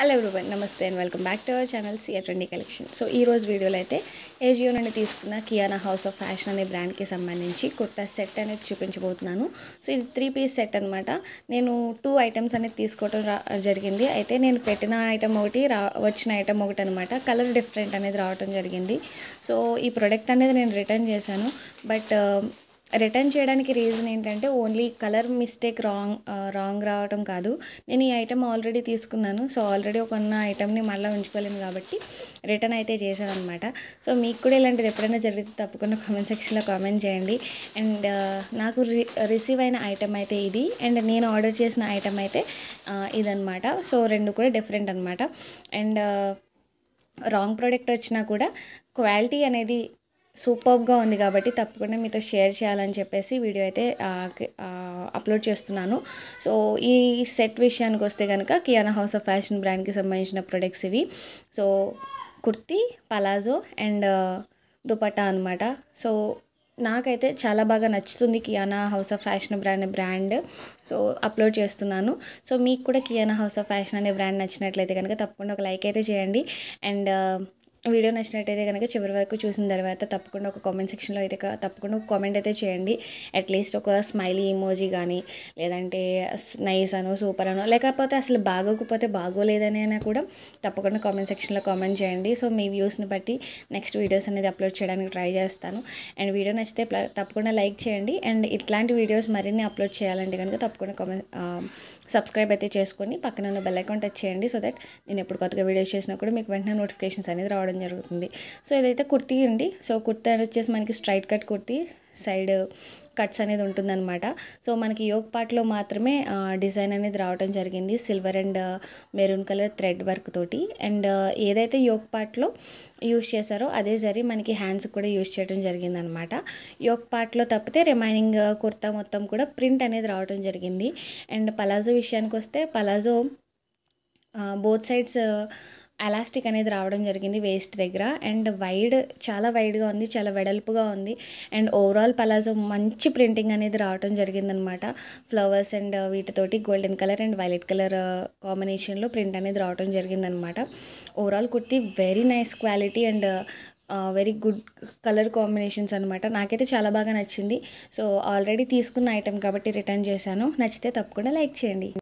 hello everyone నమస్తే and welcome back to our channel సియర్ trendy collection so ఈ రోజు వీడియోలో అయితే ఏజియో నుండి తీసుకున్న కియానా హౌస్ ఆఫ్ ఫ్యాషన్ అనే బ్రాండ్కి సంబంధించి కుర్తా సెట్ అనేది చూపించబోతున్నాను సో ఇది త్రీ పీస్ సెట్ అనమాట నేను టూ ఐటమ్స్ అనేది తీసుకోవడం జరిగింది అయితే నేను పెట్టిన ఐటమ్ ఒకటి వచ్చిన ఐటమ్ ఒకటి అనమాట కలర్ డిఫరెంట్ అనేది రావడం జరిగింది సో ఈ ప్రోడక్ట్ అనేది నేను రిటర్న్ చేశాను బట్ రిటర్న్ చేయడానికి రీజన్ ఏంటంటే only colour mistake wrong wrong రావటం కాదు నేను ఈ ఐటెం ఆల్రెడీ తీసుకున్నాను సో ఆల్రెడీ ఒక ఐటెంని మళ్ళీ ఉంచుకోలేను కాబట్టి రిటర్న్ అయితే చేశాను అనమాట సో మీకు కూడా ఇలాంటిది ఎప్పుడైనా జరిగితే తప్పకుండా కామెంట్ సెక్షన్లో కామెంట్ చేయండి అండ్ నాకు రిసీవ్ అయిన ఐటెం అయితే ఇది అండ్ నేను ఆర్డర్ చేసిన ఐటెం అయితే ఇదనమాట సో రెండు కూడా డిఫరెంట్ అనమాట అండ్ రాంగ్ ప్రోడక్ట్ వచ్చినా కూడా క్వాలిటీ అనేది సూపర్గా ఉంది కాబట్టి తప్పకుండా మీతో షేర్ చేయాలని చెప్పేసి వీడియో అయితే అప్లోడ్ చేస్తున్నాను సో ఈ సెట్ విషయానికి వస్తే కనుక కియానా హౌస్ ఆఫ్ ఫ్యాషన్ బ్రాండ్కి సంబంధించిన ప్రొడక్ట్స్ ఇవి so kurti palazzo and dupatta అనమాట సో నాకైతే చాలా బాగా నచ్చుతుంది Kiana house of fashion brand brand so upload చేస్తున్నాను సో మీకు కూడా కియానా హౌస్ ఆఫ్ ఫ్యాషన్ అనే బ్రాండ్ నచ్చినట్లయితే కనుక తప్పకుండా ఒక లైక్ అయితే చేయండి అండ్ వీడియో నచ్చినట్టయితే కనుక చివరి వరకు చూసిన తర్వాత తప్పకుండా ఒక కామెంట్ సెక్షన్లో అయితే తప్పకుండా ఒక కామెంట్ అయితే చేయండి అట్లీస్ట్ ఒక స్మైలీ ఇమోజీ కానీ లేదంటే నైస్ అను సూపర్ అను లేకపోతే అసలు బాగోకపోతే బాగోలేదనైనా కూడా తప్పకుండా కామెంట్ సెక్షన్లో కామెంట్ చేయండి సో మీ వ్యూస్ని బట్టి నెక్స్ట్ వీడియోస్ అనేది అప్లోడ్ చేయడానికి ట్రై చేస్తాను అండ్ వీడియో నచ్చితే తప్పకుండా లైక్ చేయండి అండ్ ఇట్లాంటి వీడియోస్ మరిన్ని అప్లోడ్ చేయాలంటే కనుక తప్పకుండా కామెంట్ సబ్స్క్రైబ్ అయితే చేసుకొని పక్కన ఉన్న బెల్ అకౌంట్ టచ్ చేయండి సో దట్ నేను ఎప్పుడు కొత్తగా వీడియోస్ చేసినా కూడా మీకు వెంటనే నోటిఫికేషన్స్ అనేది రావడం రావడం జరుగుతుంది సో ఇదైతే కుర్తీ అండి సో కుర్తా వచ్చేసి మనకి straight cut kurti side cuts అనేది ఉంటుందన్నమాట సో మనకి యోగ్ పార్ట్లో మాత్రమే డిజైన్ అనేది రావడం జరిగింది silver and maroon colour thread work తోటి అండ్ ఏదైతే యోగ్ పార్ట్లో యూజ్ చేశారో అదే జరిగి మనకి హ్యాండ్స్ కూడా యూజ్ చేయడం జరిగిందనమాట యోగ్ పార్ట్లో తప్పితే రిమైనింగ్ కుర్తా మొత్తం కూడా ప్రింట్ అనేది రావడం జరిగింది అండ్ పలాజో విషయానికి వస్తే పలాజో బోత్ సైడ్స్ ఎలాస్టిక్ అనేది రావడం జరిగింది వేస్ట్ దగ్గర అండ్ వైడ్ చాలా వైడ్గా ఉంది చాలా వెడల్పుగా ఉంది అండ్ ఓవరాల్ పలాజో మంచి ప్రింటింగ్ అనేది రావడం జరిగిందనమాట ఫ్లవర్స్ అండ్ వీటితోటి golden colour and violet colour కాంబినేషన్లో ప్రింట్ అనేది రావడం జరిగిందనమాట overall kurti very nice quality and very good colour combinations అనమాట నాకైతే చాలా బాగా నచ్చింది సో ఆల్రెడీ తీసుకున్న ఐటెం కాబట్టి రిటర్న్ చేశాను నచ్చితే తప్పకుండా లైక్ చేయండి